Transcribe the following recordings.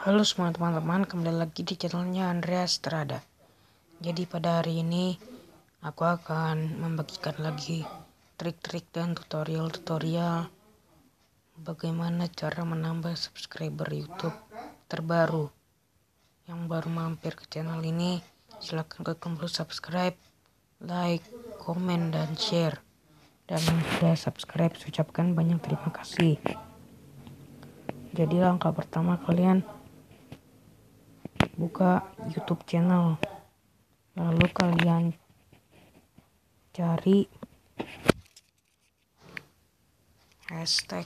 Halo semua teman-teman, kembali lagi di channelnya Andrea Strada. Jadi pada hari ini aku akan membagikan lagi trik-trik dan tutorial-tutorial bagaimana cara menambah subscriber YouTube terbaru. Yang baru mampir ke channel ini, silahkan klik tombol subscribe, like, komen, dan share dan yang sudah subscribe ucapkan banyak terima kasih jadi langkah pertama kalian buka YouTube channel lalu kalian cari hashtag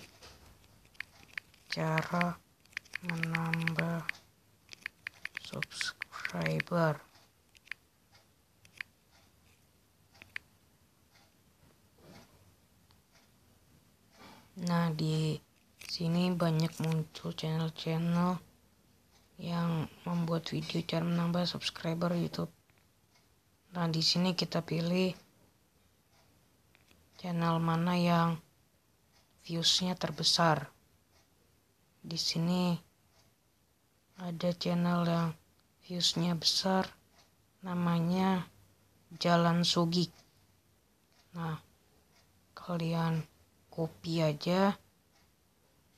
cara menambah subscriber nah di sini banyak muncul channel-channel yang membuat video cara menambah subscriber YouTube. Nah, di sini kita pilih channel mana yang viewsnya terbesar. Di sini ada channel yang viewsnya besar, namanya Jalan Sugi. Nah, kalian copy aja,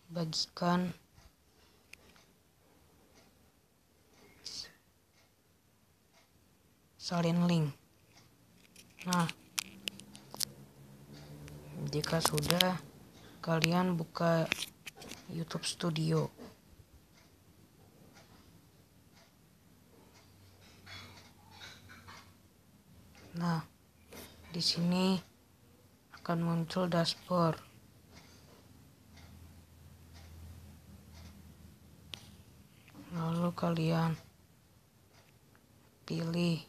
bagikan salin link nah jika sudah kalian buka YouTube Studio nah di sini akan muncul dashboard lalu kalian pilih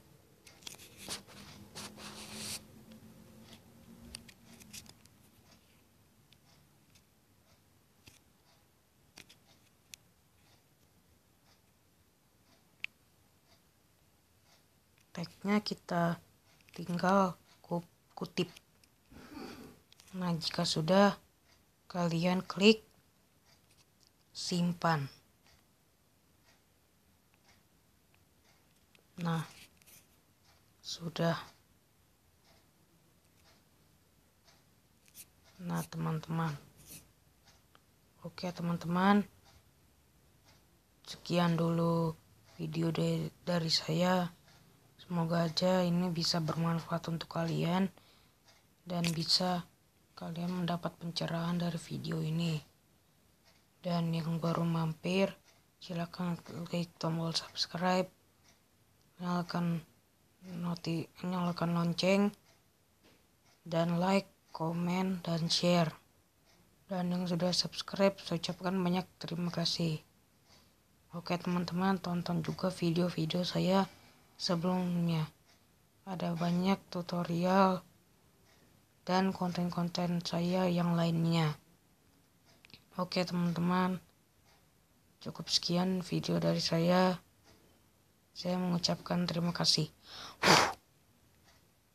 speknya kita tinggal kutip. Nah, jika sudah, kalian klik simpan. Nah, sudah. Nah, teman-teman. Oke, teman-teman. Sekian dulu video dari saya semoga aja ini bisa bermanfaat untuk kalian dan bisa kalian mendapat pencerahan dari video ini dan yang baru mampir silahkan klik tombol subscribe nyalakan noti nyalakan lonceng dan like komen dan share dan yang sudah subscribe saya ucapkan banyak terima kasih oke teman-teman tonton juga video-video saya sebelumnya. Ada banyak tutorial dan konten-konten saya yang lainnya. Oke teman-teman, cukup sekian video dari saya. Saya mengucapkan terima kasih.